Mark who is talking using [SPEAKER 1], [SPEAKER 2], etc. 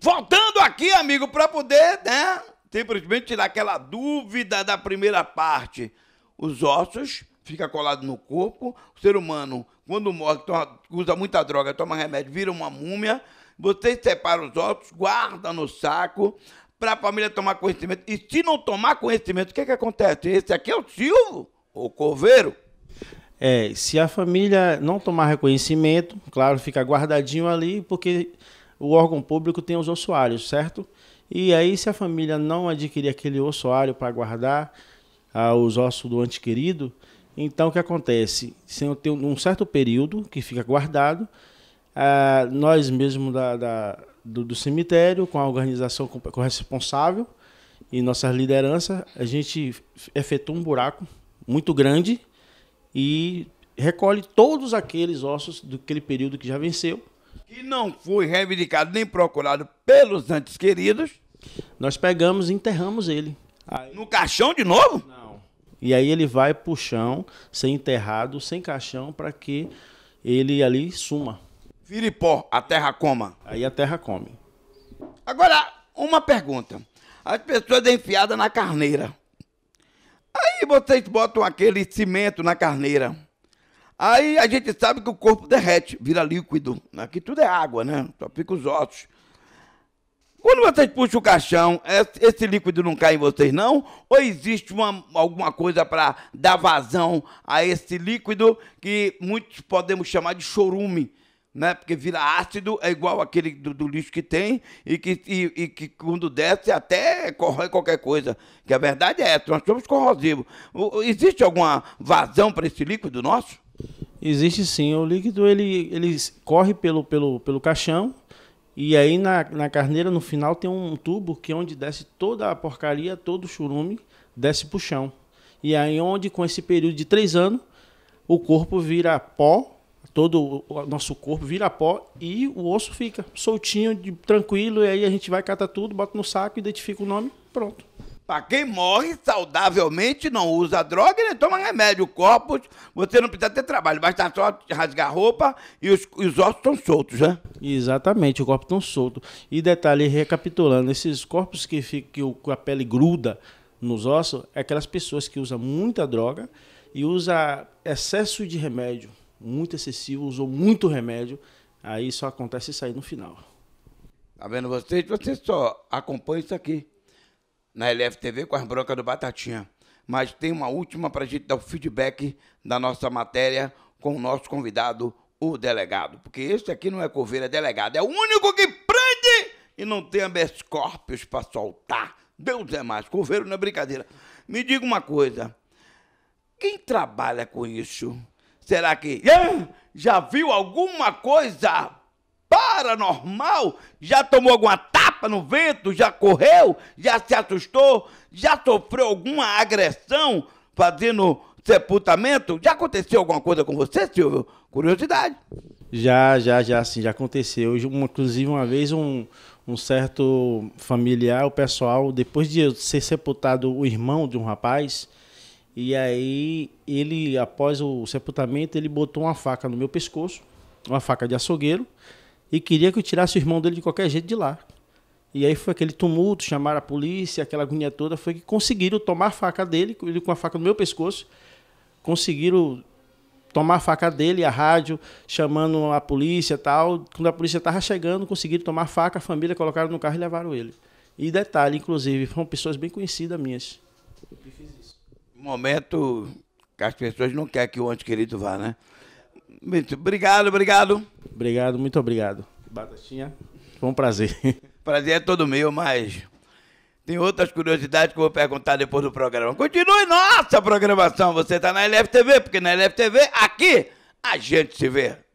[SPEAKER 1] Voltando aqui, amigo, para poder, né, simplesmente tirar aquela dúvida da primeira parte. Os ossos ficam colados no corpo, o ser humano, quando morre, toma, usa muita droga, toma remédio, vira uma múmia, você separa os ossos, guarda no saco, para a família tomar conhecimento. E se não tomar conhecimento, o que, é que acontece? Esse aqui é o Silvo, o coveiro.
[SPEAKER 2] É, se a família não tomar reconhecimento, claro, fica guardadinho ali, porque o órgão público tem os ossuários, certo? E aí, se a família não adquirir aquele ossuário para guardar ah, os ossos do ente querido, então o que acontece? Se eu tenho um certo período que fica guardado, ah, nós mesmos da, da do, do, cemitério, com a organização responsável e nossas lideranças, a gente efetua um buraco muito grande e recolhe todos aqueles ossos daquele período que já venceu que não foi reivindicado nem procurado pelos antes queridos. Nós pegamos e enterramos ele. Aí... No caixão de novo? Não. E aí ele vai pro chão, sem enterrado, sem caixão, para que ele ali suma. Viripó, pó, a terra coma. Aí a terra come.
[SPEAKER 1] Agora, uma pergunta. As pessoas é enfiadas na carneira. Aí vocês botam aquele cimento na carneira. Aí a gente sabe que o corpo derrete, vira líquido. Aqui né? tudo é água, né? Só fica os ossos. Quando vocês puxam o caixão, esse líquido não cai em vocês, não? Ou existe uma, alguma coisa para dar vazão a esse líquido que muitos podemos chamar de chorume? Né? Porque vira ácido, é igual aquele do, do lixo que tem e que, e, e que quando desce até corrói qualquer coisa. Que a verdade é essa, nós somos corrosivos.
[SPEAKER 2] Existe alguma vazão para esse líquido nosso? Existe sim. O líquido ele, ele corre pelo, pelo, pelo caixão e aí na, na carneira no final tem um tubo que é onde desce toda a porcaria, todo o churume, desce pro chão. E aí onde com esse período de três anos o corpo vira pó, todo o nosso corpo vira pó e o osso fica soltinho, de, tranquilo, e aí a gente vai catar tudo, bota no saco, identifica o nome, pronto. Para quem morre saudavelmente,
[SPEAKER 1] não usa droga e nem toma remédio. Corpos, você não precisa ter trabalho, basta só rasgar a
[SPEAKER 2] roupa e os, os ossos estão soltos, né? Exatamente, o corpo estão solto. E detalhe, recapitulando, esses corpos que, ficam, que a pele gruda nos ossos, é aquelas pessoas que usam muita droga e usa excesso de remédio, muito excessivo, usou muito remédio, aí só acontece isso aí no final. Tá vendo vocês? Você
[SPEAKER 1] só acompanha isso aqui na LFTV com as broncas do Batatinha. Mas tem uma última para a gente dar o feedback da nossa matéria com o nosso convidado, o delegado. Porque esse aqui não é coveiro, é delegado. É o único que prende e não tem habeas para soltar. Deus é mais, coveiro não é brincadeira. Me diga uma coisa, quem trabalha com isso, será que já viu alguma coisa paranormal? Já tomou alguma taça? tapa no vento, já correu, já se assustou, já sofreu alguma agressão fazendo sepultamento? Já aconteceu alguma coisa com você, Silvio? Curiosidade.
[SPEAKER 2] Já, já, já, sim, já aconteceu. Uma, inclusive, uma vez um, um certo familiar, o pessoal, depois de ser sepultado o irmão de um rapaz, e aí ele, após o sepultamento, ele botou uma faca no meu pescoço, uma faca de açougueiro, e queria que eu tirasse o irmão dele de qualquer jeito de lá. E aí foi aquele tumulto, chamaram a polícia, aquela agonia toda, foi que conseguiram tomar a faca dele, ele com a faca no meu pescoço, conseguiram tomar a faca dele, a rádio, chamando a polícia e tal. Quando a polícia estava chegando, conseguiram tomar a faca, a família colocaram no carro e levaram ele. E detalhe, inclusive, foram pessoas bem conhecidas minhas. Eu fiz isso.
[SPEAKER 1] Momento que as pessoas não querem que o querido vá, né? Muito obrigado,
[SPEAKER 2] obrigado. Obrigado, muito obrigado.
[SPEAKER 1] Batatinha,
[SPEAKER 2] foi um prazer.
[SPEAKER 1] prazer é todo meu, mas tem outras curiosidades que eu vou perguntar depois do programa. Continue nossa programação, você está na LFTV, porque na LFTV, aqui, a gente se vê.